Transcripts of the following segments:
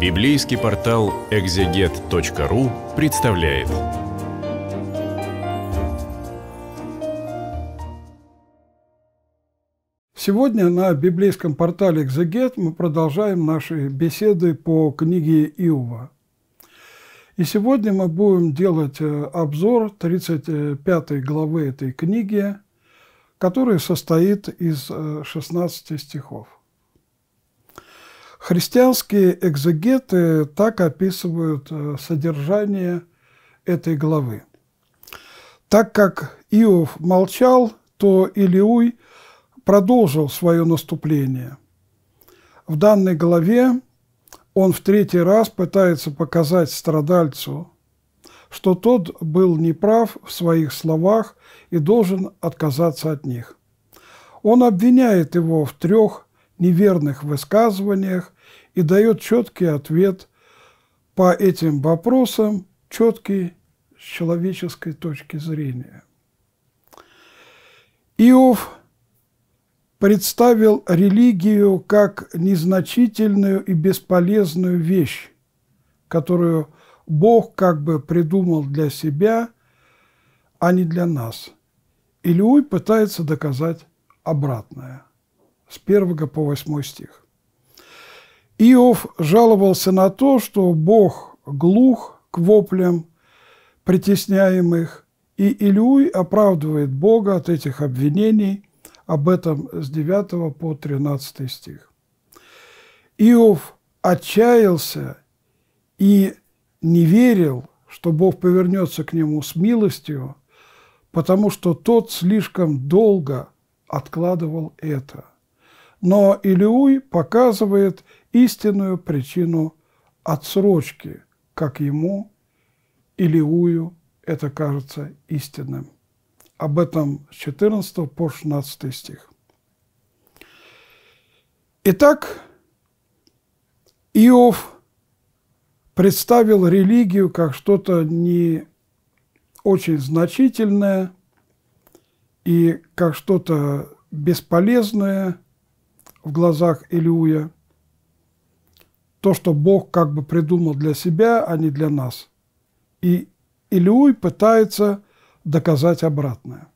Библейский портал экзегет.ру представляет. Сегодня на библейском портале «Экзегет» мы продолжаем наши беседы по книге Иова. И сегодня мы будем делать э, обзор 35 главы этой книги, которая состоит из 16 э, стихов. Христианские экзегеты так описывают э, содержание этой главы. Так как Иов молчал, то Илиуй продолжил свое наступление. В данной главе он в третий раз пытается показать страдальцу, что тот был неправ в своих словах и должен отказаться от них. Он обвиняет его в трех неверных высказываниях, и дает четкий ответ по этим вопросам, четкий с человеческой точки зрения. Иов представил религию как незначительную и бесполезную вещь, которую Бог как бы придумал для себя, а не для нас. Илюй пытается доказать обратное. С 1 по 8 стих. Иов жаловался на то, что Бог глух к воплям притесняемых, и Илюй оправдывает Бога от этих обвинений, об этом с 9 по 13 стих. Иов отчаялся и не верил, что Бог повернется к нему с милостью, потому что тот слишком долго откладывал это. Но Илиуй показывает истинную причину отсрочки, как ему или Ую это кажется истинным. Об этом с 14 по 16 стих. Итак, Иов представил религию как что-то не очень значительное и как что-то бесполезное в глазах Илюя – то, что Бог как бы придумал для себя, а не для нас. И Илюй пытается доказать обратное.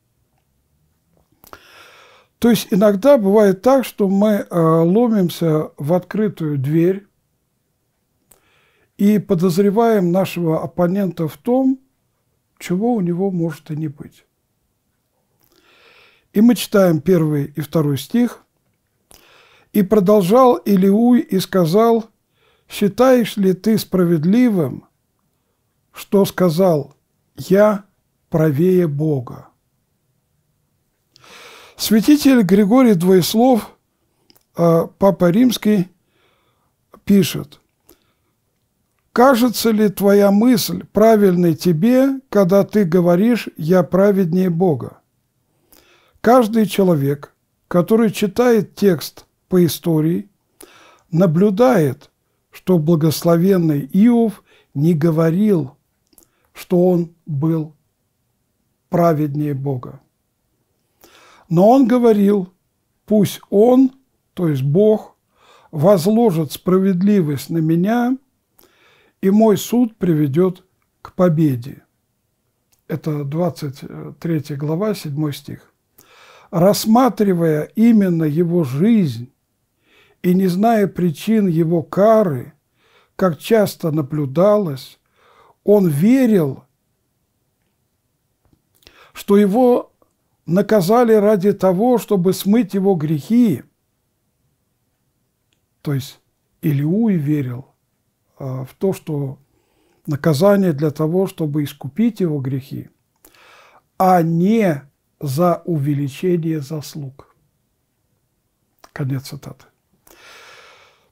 То есть иногда бывает так, что мы э, ломимся в открытую дверь и подозреваем нашего оппонента в том, чего у него может и не быть. И мы читаем первый и второй стих. «И продолжал Илиуй и сказал, Считаешь ли ты справедливым, что сказал «Я правее Бога»? Святитель Григорий Двоеслов, э, Папа Римский, пишет, «Кажется ли твоя мысль правильной тебе, когда ты говоришь «я праведнее Бога»?» Каждый человек, который читает текст по истории, наблюдает, что благословенный Иов не говорил, что он был праведнее Бога. Но он говорил, пусть он, то есть Бог, возложит справедливость на меня, и мой суд приведет к победе. Это 23 глава, 7 стих. Рассматривая именно его жизнь, и, не зная причин его кары, как часто наблюдалось, он верил, что его наказали ради того, чтобы смыть его грехи. То есть Илиуй верил а, в то, что наказание для того, чтобы искупить его грехи, а не за увеличение заслуг. Конец цитаты.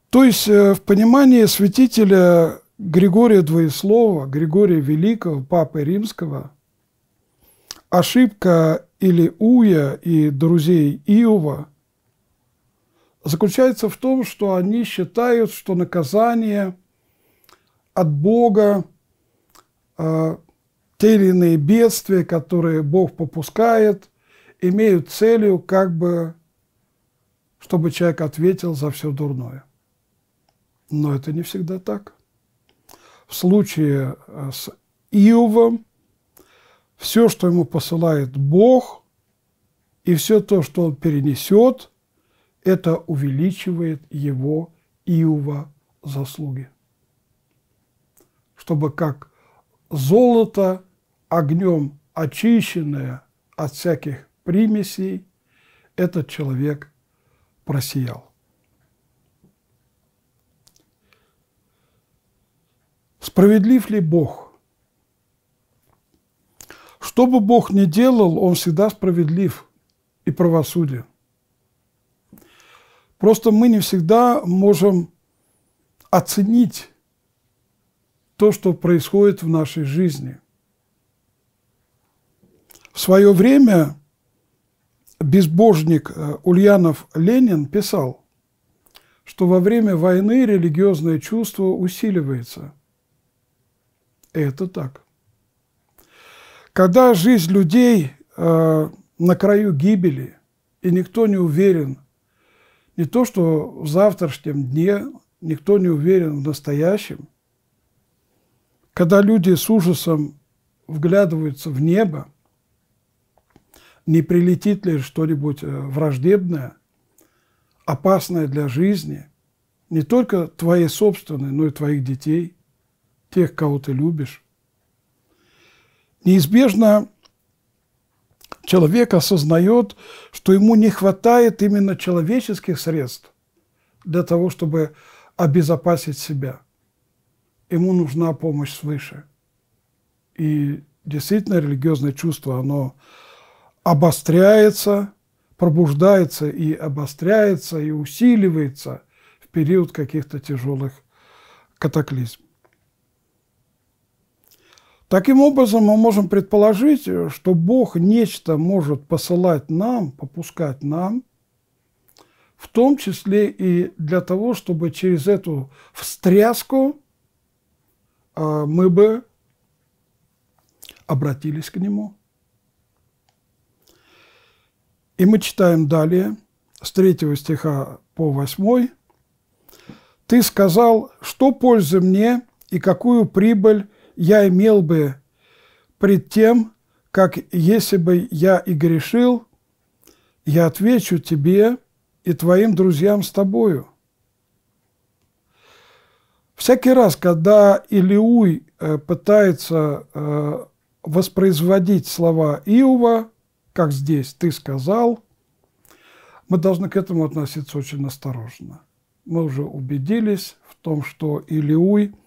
То есть э, в понимании святителя Григория Двоеслова, Григория Великого, Папы Римского, ошибка или Уя и друзей Иова заключается в том, что они считают, что наказание от Бога, э, те или иные бедствия, которые Бог попускает, имеют целью как бы, чтобы человек ответил за все дурное. Но это не всегда так. В случае э, с Иовом все, что ему посылает Бог, и все то, что он перенесет, это увеличивает его Иова заслуги. Чтобы как золото огнем очищенное от всяких примесей, этот человек просиял. Справедлив ли Бог? Что бы Бог ни делал, Он всегда справедлив и правосудие. Просто мы не всегда можем оценить то, что происходит в нашей жизни. В свое время безбожник э, Ульянов Ленин писал, что во время войны религиозное чувство усиливается, это так. Когда жизнь людей э, на краю гибели, и никто не уверен, не то что в завтрашнем дне, никто не уверен в настоящем, когда люди с ужасом вглядываются в небо, не прилетит ли что-нибудь э, враждебное, опасное для жизни, не только твоей собственной, но и твоих детей – тех, кого ты любишь. Неизбежно человек осознает, что ему не хватает именно человеческих средств для того, чтобы обезопасить себя. Ему нужна помощь свыше. И действительно религиозное чувство, оно обостряется, пробуждается и обостряется, и усиливается в период каких-то тяжелых катаклизм. Таким образом, мы можем предположить, что Бог нечто может посылать нам, попускать нам, в том числе и для того, чтобы через эту встряску а, мы бы обратились к Нему. И мы читаем далее, с 3 стиха по 8. «Ты сказал, что пользы мне и какую прибыль я имел бы пред тем, как если бы я и грешил, я отвечу тебе и твоим друзьям с тобою». Всякий раз, когда Илиуй э, пытается э, воспроизводить слова Иова, как здесь ты сказал, мы должны к этому относиться очень осторожно. Мы уже убедились в том, что Илиуй –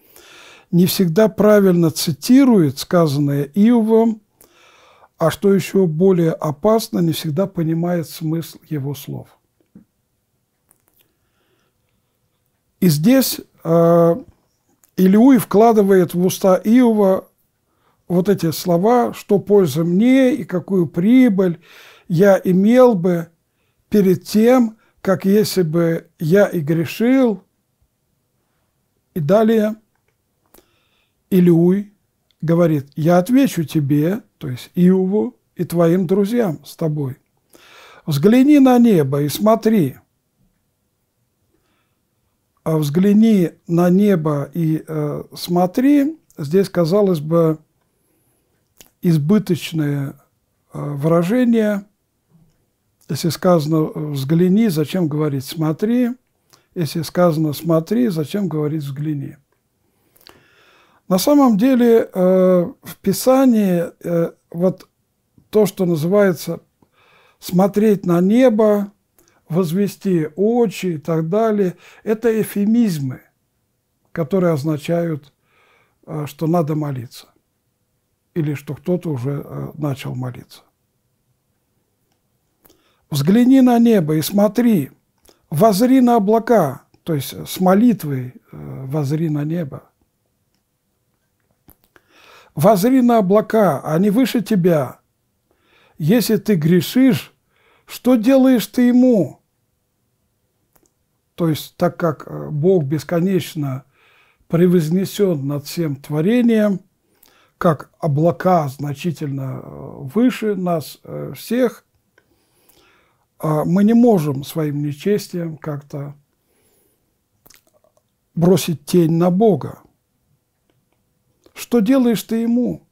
не всегда правильно цитирует сказанное Иовом, а что еще более опасно, не всегда понимает смысл его слов. И здесь э, Илиуй вкладывает в уста Иова вот эти слова, что польза мне и какую прибыль я имел бы перед тем, как если бы я и грешил, и далее – Илиуй говорит, я отвечу тебе, то есть Иову и твоим друзьям с тобой. Взгляни на небо и смотри. А взгляни на небо и э, смотри. Здесь, казалось бы, избыточное э, выражение. Если сказано «взгляни», зачем говорить «смотри»? Если сказано «смотри», зачем говорить «взгляни»? На самом деле э, в Писании э, вот то, что называется смотреть на небо, возвести очи и так далее, это эфемизмы, которые означают, э, что надо молиться или что кто-то уже начал молиться. «Взгляни на небо и смотри, возри на облака», то есть с молитвой «возри на небо», Возри на облака, они выше тебя. Если ты грешишь, что делаешь ты ему? То есть, так как э, Бог бесконечно превознесен над всем творением, как облака значительно э, выше нас э, всех, мы не можем своим нечестием как-то бросить тень на Бога что делаешь ты ему?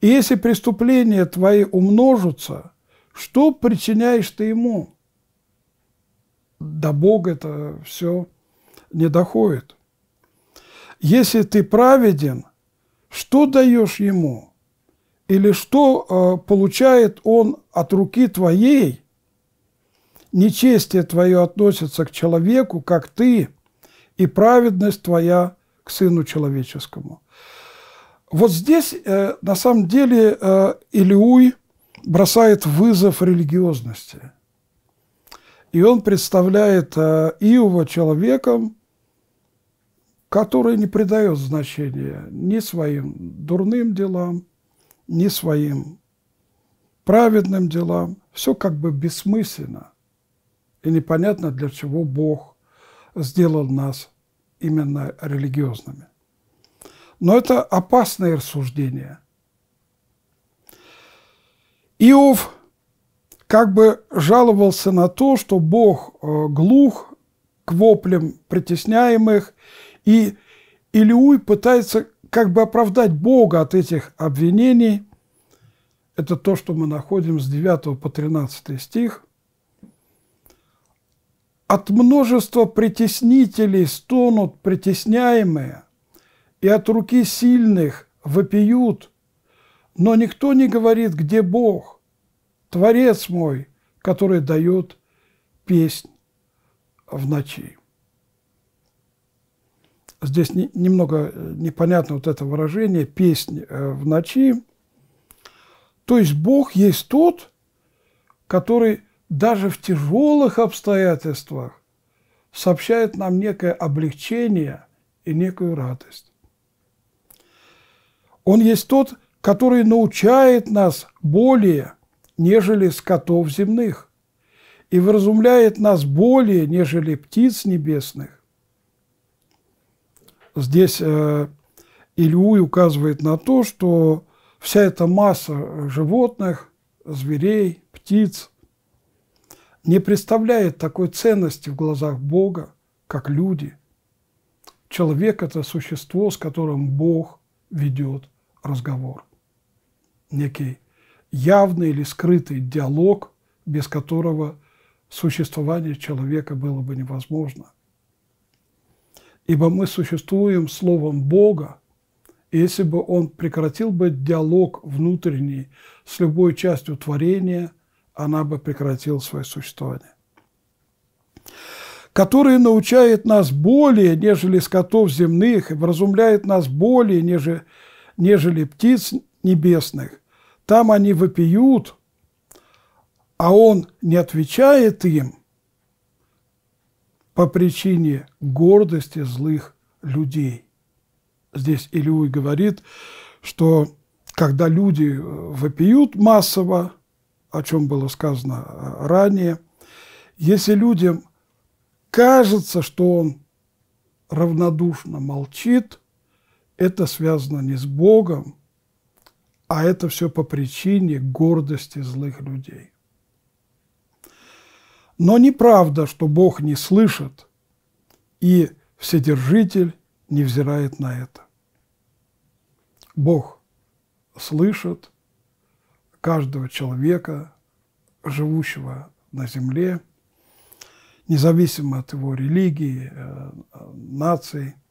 И если преступления твои умножатся, что причиняешь ты ему? До Бога это все не доходит. Если ты праведен, что даешь ему? Или что э, получает он от руки твоей? Нечестие твое относится к человеку, как ты, и праведность твоя к сыну человеческому. Вот здесь э, на самом деле э, Илиуй бросает вызов религиозности. И он представляет э, Иова человеком, который не придает значения ни своим дурным делам, ни своим праведным делам. Все как бы бессмысленно. И непонятно, для чего Бог сделал нас именно религиозными. Но это опасное рассуждение. Иов как бы жаловался на то, что Бог э, глух к воплям притесняемых, и Илиуй пытается как бы оправдать Бога от этих обвинений. Это то, что мы находим с 9 по 13 стих. «От множества притеснителей стонут притесняемые, и от руки сильных вопиют, но никто не говорит, где Бог, Творец мой, который дает песнь в ночи. Здесь немного э, непонятно вот это выражение «песнь э, в ночи». То есть Бог есть тот, который даже в тяжелых обстоятельствах сообщает нам некое облегчение и некую радость. Он есть тот, который научает нас более, нежели скотов земных, и вразумляет нас более, нежели птиц небесных. Здесь э, Ильюй указывает на то, что вся эта масса животных, зверей, птиц не представляет такой ценности в глазах Бога, как люди. Человек – это существо, с которым Бог ведет разговор, некий явный или скрытый диалог, без которого существование человека было бы невозможно. Ибо мы существуем словом Бога, и если бы он прекратил бы диалог внутренний с любой частью творения, она бы прекратила свое существование который научает нас более, нежели скотов земных, и вразумляет нас более, нежели нежели птиц небесных. Там они вопиют, а он не отвечает им по причине гордости злых людей. Здесь Илюй говорит, что когда люди э, вопиют массово, о чем было сказано э, ранее, если людям кажется, что он равнодушно молчит – это связано не с Богом, а это все по причине гордости злых людей. Но неправда, что Бог не слышит, и Вседержитель не взирает на это. Бог слышит каждого человека, живущего на земле, независимо от его религии, э, нации –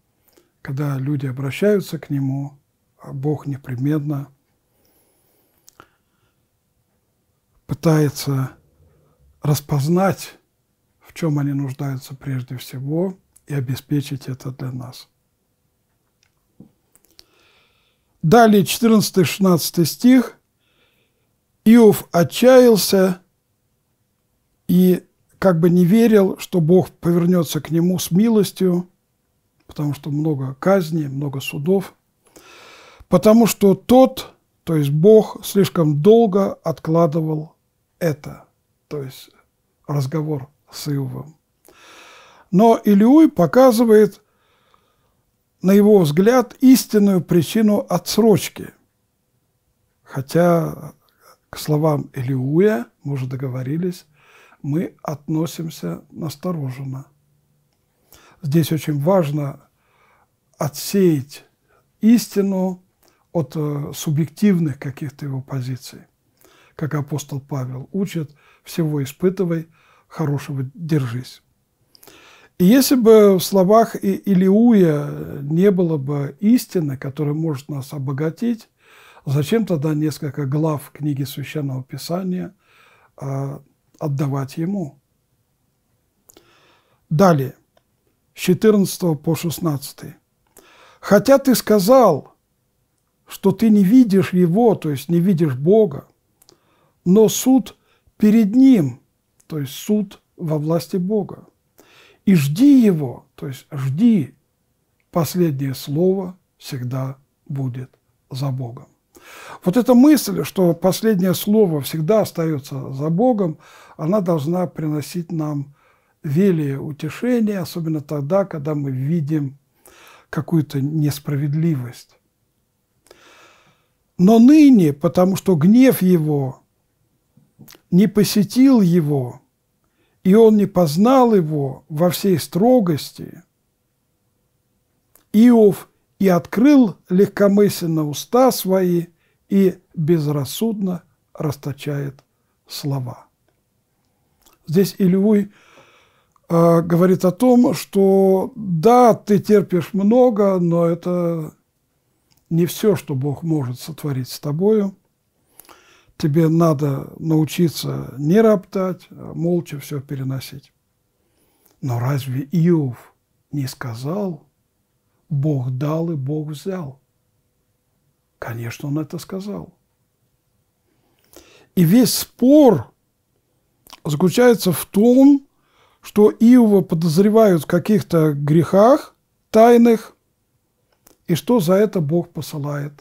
когда люди обращаются к Нему, а Бог непременно пытается распознать, в чем они нуждаются прежде всего, и обеспечить это для нас. Далее 14-16 стих. Иов отчаялся и как бы не верил, что Бог повернется к нему с милостью, потому что много казней, много судов, потому что тот, то есть Бог, слишком долго откладывал это, то есть разговор с Иовом. Но Илиуй показывает, на его взгляд, истинную причину отсрочки. Хотя к словам Илиуя, мы уже договорились, мы относимся настороженно – Здесь очень важно отсеять истину от э, субъективных каких-то его позиций. Как апостол Павел учит, всего испытывай, хорошего держись. И если бы в словах Илиуя не было бы истины, которая может нас обогатить, зачем тогда несколько глав книги Священного Писания э, отдавать ему? Далее с 14 по 16. Хотя ты сказал, что ты не видишь его, то есть не видишь Бога, но суд перед ним, то есть суд во власти Бога. И жди его, то есть жди, последнее слово всегда будет за Богом. Вот эта мысль, что последнее слово всегда остается за Богом, она должна приносить нам велие утешение, особенно тогда, когда мы видим какую-то несправедливость. Но ныне, потому что гнев его не посетил его, и он не познал его во всей строгости, Иов и открыл легкомысленно уста свои и безрассудно расточает слова. Здесь Ильвуй – Э, говорит о том, что да, ты терпишь много, но это не все, что Бог может сотворить с тобою. Тебе надо научиться не роптать, а молча все переносить. Но разве Иов не сказал, Бог дал и Бог взял? Конечно, он это сказал. И весь спор заключается в том, что Иова подозревают в каких-то грехах тайных, и что за это Бог посылает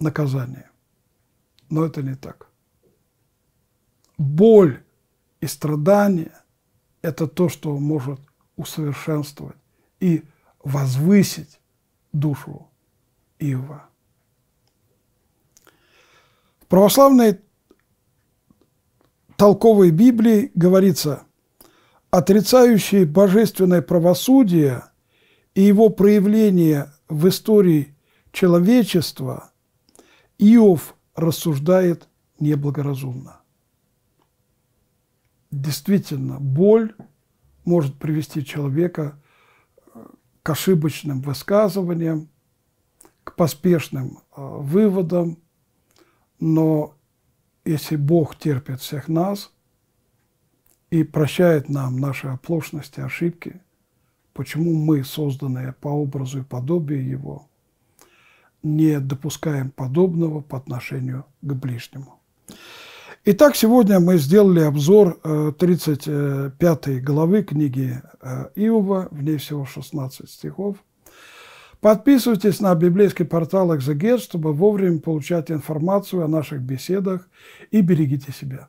наказание. Но это не так. Боль и страдания – это то, что может усовершенствовать и возвысить душу Иова. В православной толковой Библии говорится, отрицающие божественное правосудие и его проявление в истории человечества, Иов рассуждает неблагоразумно. Действительно, боль может привести человека э, к ошибочным высказываниям, к поспешным э, выводам, но если Бог терпит всех нас – и прощает нам наши оплошности, ошибки, почему мы, созданные по образу и подобию Его, не допускаем подобного по отношению к ближнему. Итак, сегодня мы сделали обзор 35 э, главы книги э, Иова, в ней всего 16 стихов. Подписывайтесь на библейский портал «Экзегет», чтобы вовремя получать информацию о наших беседах и берегите себя.